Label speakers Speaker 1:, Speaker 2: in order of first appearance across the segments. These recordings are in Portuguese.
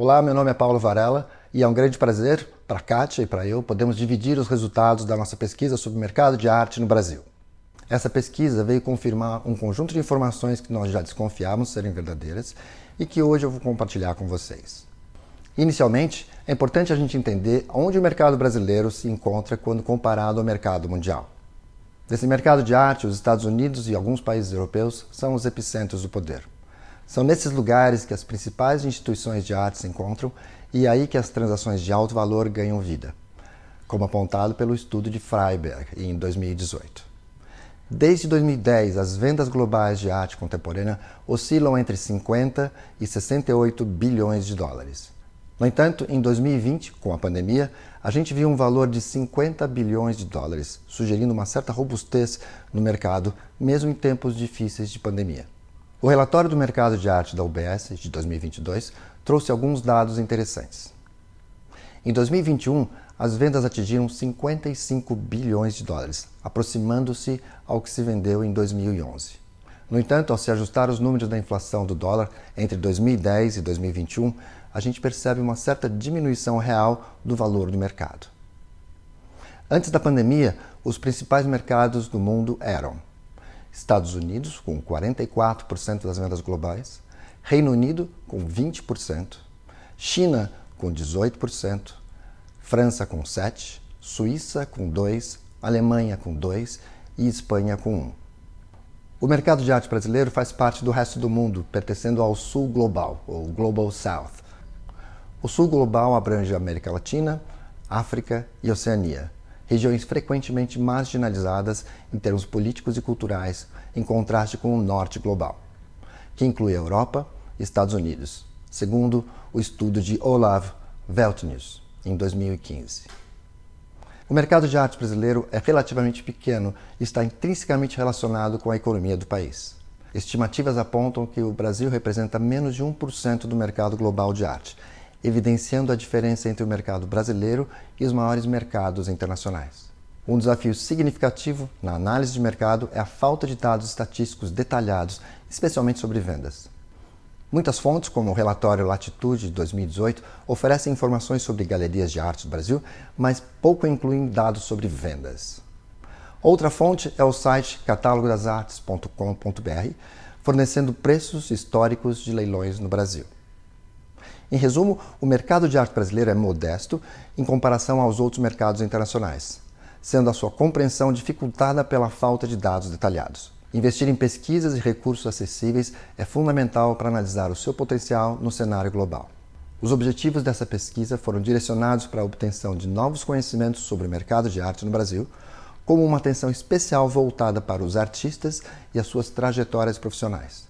Speaker 1: Olá, meu nome é Paulo Varela e é um grande prazer para a Kátia e para eu podemos dividir os resultados da nossa pesquisa sobre o mercado de arte no Brasil. Essa pesquisa veio confirmar um conjunto de informações que nós já desconfiávamos serem verdadeiras e que hoje eu vou compartilhar com vocês. Inicialmente, é importante a gente entender onde o mercado brasileiro se encontra quando comparado ao mercado mundial. Nesse mercado de arte, os Estados Unidos e alguns países europeus são os epicentros do poder. São nesses lugares que as principais instituições de arte se encontram e aí que as transações de alto valor ganham vida, como apontado pelo estudo de Freiberg em 2018. Desde 2010, as vendas globais de arte contemporânea oscilam entre 50 e 68 bilhões de dólares. No entanto, em 2020, com a pandemia, a gente viu um valor de 50 bilhões de dólares, sugerindo uma certa robustez no mercado, mesmo em tempos difíceis de pandemia. O relatório do mercado de arte da UBS de 2022 trouxe alguns dados interessantes. Em 2021, as vendas atingiram 55 bilhões de dólares, aproximando-se ao que se vendeu em 2011. No entanto, ao se ajustar os números da inflação do dólar entre 2010 e 2021, a gente percebe uma certa diminuição real do valor do mercado. Antes da pandemia, os principais mercados do mundo eram Estados Unidos, com 44% das vendas globais, Reino Unido, com 20%, China, com 18%, França, com 7%, Suíça, com 2%, Alemanha, com 2% e Espanha, com 1%. O mercado de arte brasileiro faz parte do resto do mundo, pertencendo ao Sul Global, ou Global South. O Sul Global abrange a América Latina, África e Oceania regiões frequentemente marginalizadas em termos políticos e culturais, em contraste com o norte global, que inclui a Europa e Estados Unidos, segundo o estudo de Olav Veltnius, em 2015. O mercado de arte brasileiro é relativamente pequeno e está intrinsecamente relacionado com a economia do país. Estimativas apontam que o Brasil representa menos de 1% do mercado global de arte evidenciando a diferença entre o mercado brasileiro e os maiores mercados internacionais. Um desafio significativo na análise de mercado é a falta de dados estatísticos detalhados, especialmente sobre vendas. Muitas fontes, como o relatório Latitude de 2018, oferecem informações sobre galerias de arte do Brasil, mas pouco incluem dados sobre vendas. Outra fonte é o site catálogodasartes.com.br, fornecendo preços históricos de leilões no Brasil. Em resumo, o mercado de arte brasileiro é modesto em comparação aos outros mercados internacionais, sendo a sua compreensão dificultada pela falta de dados detalhados. Investir em pesquisas e recursos acessíveis é fundamental para analisar o seu potencial no cenário global. Os objetivos dessa pesquisa foram direcionados para a obtenção de novos conhecimentos sobre o mercado de arte no Brasil, como uma atenção especial voltada para os artistas e as suas trajetórias profissionais.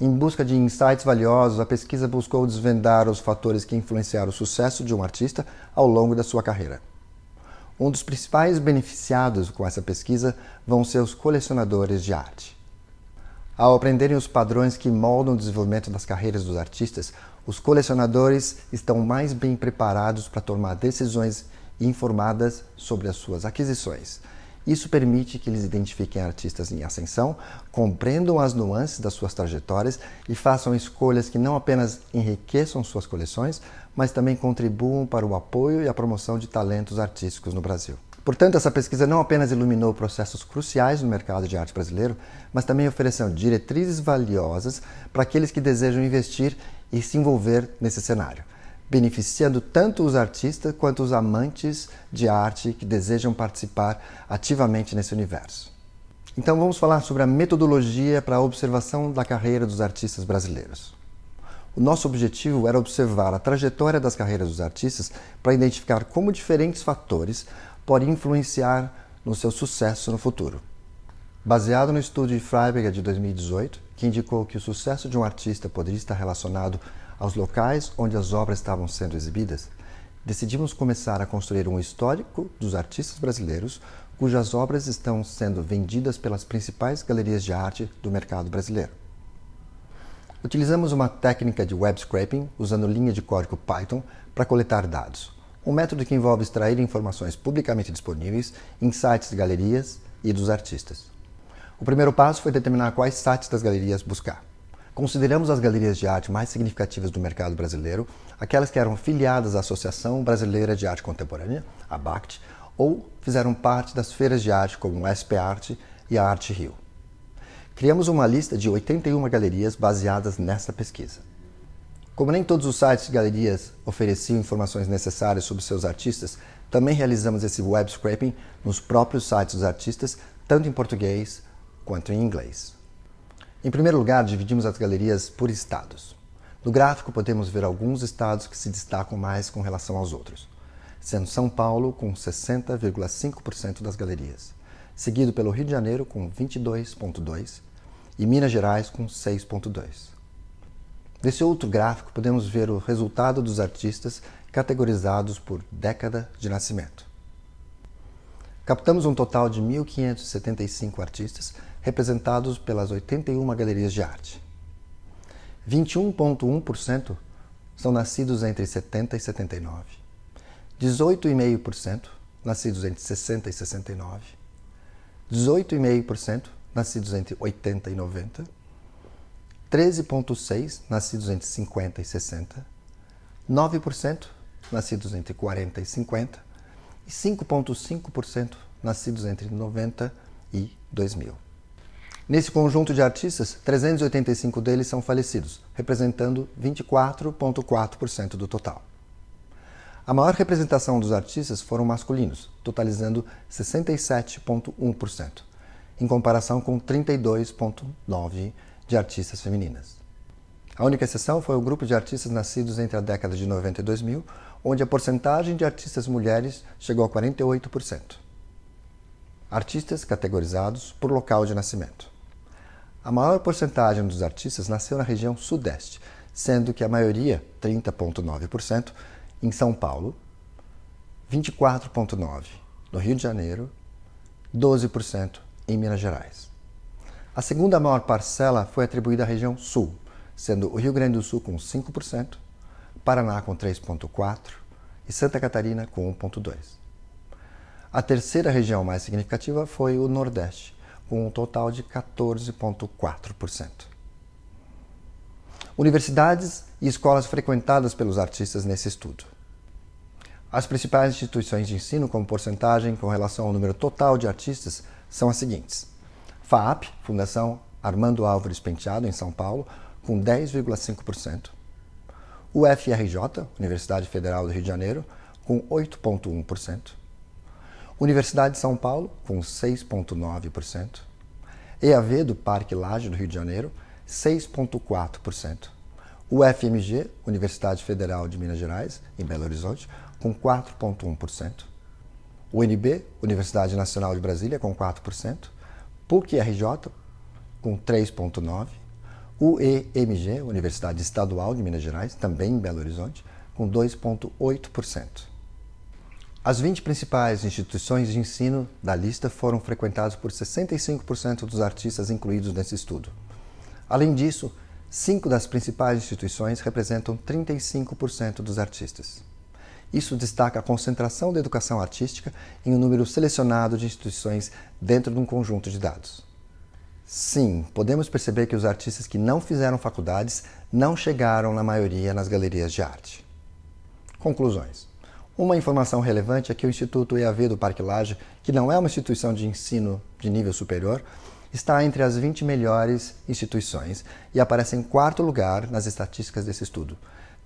Speaker 1: Em busca de insights valiosos, a pesquisa buscou desvendar os fatores que influenciaram o sucesso de um artista ao longo da sua carreira. Um dos principais beneficiados com essa pesquisa vão ser os colecionadores de arte. Ao aprenderem os padrões que moldam o desenvolvimento das carreiras dos artistas, os colecionadores estão mais bem preparados para tomar decisões informadas sobre as suas aquisições isso permite que eles identifiquem artistas em ascensão, compreendam as nuances das suas trajetórias e façam escolhas que não apenas enriqueçam suas coleções, mas também contribuam para o apoio e a promoção de talentos artísticos no Brasil. Portanto, essa pesquisa não apenas iluminou processos cruciais no mercado de arte brasileiro, mas também ofereceu diretrizes valiosas para aqueles que desejam investir e se envolver nesse cenário beneficiando tanto os artistas quanto os amantes de arte que desejam participar ativamente nesse universo. Então vamos falar sobre a metodologia para a observação da carreira dos artistas brasileiros. O nosso objetivo era observar a trajetória das carreiras dos artistas para identificar como diferentes fatores podem influenciar no seu sucesso no futuro. Baseado no estudo de Freiberger de 2018, que indicou que o sucesso de um artista poderia estar relacionado aos locais onde as obras estavam sendo exibidas, decidimos começar a construir um histórico dos artistas brasileiros cujas obras estão sendo vendidas pelas principais galerias de arte do mercado brasileiro. Utilizamos uma técnica de web scraping usando linha de código Python para coletar dados, um método que envolve extrair informações publicamente disponíveis em sites de galerias e dos artistas. O primeiro passo foi determinar quais sites das galerias buscar. Consideramos as galerias de arte mais significativas do mercado brasileiro aquelas que eram filiadas à Associação Brasileira de Arte Contemporânea, a BACT, ou fizeram parte das feiras de arte como o SP Arte e a Arte Rio. Criamos uma lista de 81 galerias baseadas nessa pesquisa. Como nem todos os sites de galerias ofereciam informações necessárias sobre seus artistas, também realizamos esse web scraping nos próprios sites dos artistas, tanto em português quanto em inglês. Em primeiro lugar, dividimos as galerias por estados. No gráfico, podemos ver alguns estados que se destacam mais com relação aos outros, sendo São Paulo com 60,5% das galerias, seguido pelo Rio de Janeiro com 22,2% e Minas Gerais com 6,2%. Nesse outro gráfico, podemos ver o resultado dos artistas categorizados por década de nascimento. Captamos um total de 1.575 artistas, representados pelas 81 galerias de arte. 21,1% são nascidos entre 70 e 79. 18,5% nascidos entre 60 e 69. 18,5% nascidos entre 80 e 90. 13,6% nascidos entre 50 e 60. 9% nascidos entre 40 e 50 e 5,5% nascidos entre 90 e 2000. Nesse conjunto de artistas, 385 deles são falecidos, representando 24,4% do total. A maior representação dos artistas foram masculinos, totalizando 67,1%, em comparação com 32,9% de artistas femininas. A única exceção foi o grupo de artistas nascidos entre a década de 90 e 2000, onde a porcentagem de artistas mulheres chegou a 48%. Artistas categorizados por local de nascimento. A maior porcentagem dos artistas nasceu na região Sudeste, sendo que a maioria, 30,9%, em São Paulo, 24,9% no Rio de Janeiro, 12% em Minas Gerais. A segunda maior parcela foi atribuída à região Sul, sendo o Rio Grande do Sul com 5%, Paraná com 3,4% e Santa Catarina com 1,2%. A terceira região mais significativa foi o Nordeste, com um total de 14,4%. Universidades e escolas frequentadas pelos artistas nesse estudo. As principais instituições de ensino, como porcentagem com relação ao número total de artistas, são as seguintes: FAAP, Fundação Armando Álvares Penteado, em São Paulo, com 10,5% o FRJ, Universidade Federal do Rio de Janeiro, com 8,1%, Universidade de São Paulo, com 6,9%, EAV do Parque Laje do Rio de Janeiro, 6,4%, UFMG, Universidade Federal de Minas Gerais, em Belo Horizonte, com 4,1%, UNB, Universidade Nacional de Brasília, com 4%, PUC-RJ, com 3,9%, UEMG, Universidade Estadual de Minas Gerais, também em Belo Horizonte, com 2,8%. As 20 principais instituições de ensino da lista foram frequentadas por 65% dos artistas incluídos nesse estudo. Além disso, cinco das principais instituições representam 35% dos artistas. Isso destaca a concentração da educação artística em um número selecionado de instituições dentro de um conjunto de dados. Sim, podemos perceber que os artistas que não fizeram faculdades não chegaram, na maioria, nas galerias de arte. Conclusões. Uma informação relevante é que o Instituto EAV do Parque Laje, que não é uma instituição de ensino de nível superior, está entre as 20 melhores instituições e aparece em quarto lugar nas estatísticas desse estudo,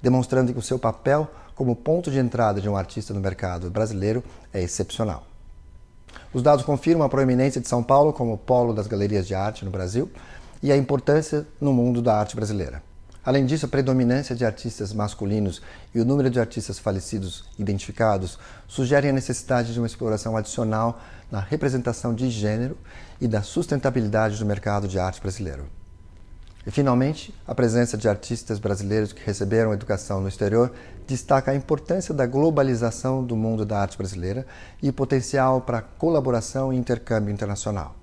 Speaker 1: demonstrando que o seu papel como ponto de entrada de um artista no mercado brasileiro é excepcional. Os dados confirmam a proeminência de São Paulo como polo das galerias de arte no Brasil e a importância no mundo da arte brasileira. Além disso, a predominância de artistas masculinos e o número de artistas falecidos identificados sugerem a necessidade de uma exploração adicional na representação de gênero e da sustentabilidade do mercado de arte brasileiro. E, finalmente, a presença de artistas brasileiros que receberam educação no exterior destaca a importância da globalização do mundo da arte brasileira e potencial para colaboração e intercâmbio internacional.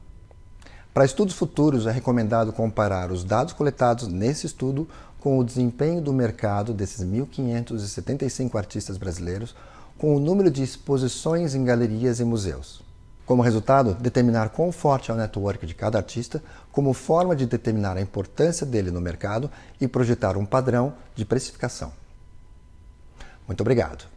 Speaker 1: Para estudos futuros, é recomendado comparar os dados coletados nesse estudo com o desempenho do mercado desses 1.575 artistas brasileiros com o número de exposições em galerias e museus. Como resultado, determinar quão forte é o network de cada artista, como forma de determinar a importância dele no mercado e projetar um padrão de precificação. Muito obrigado.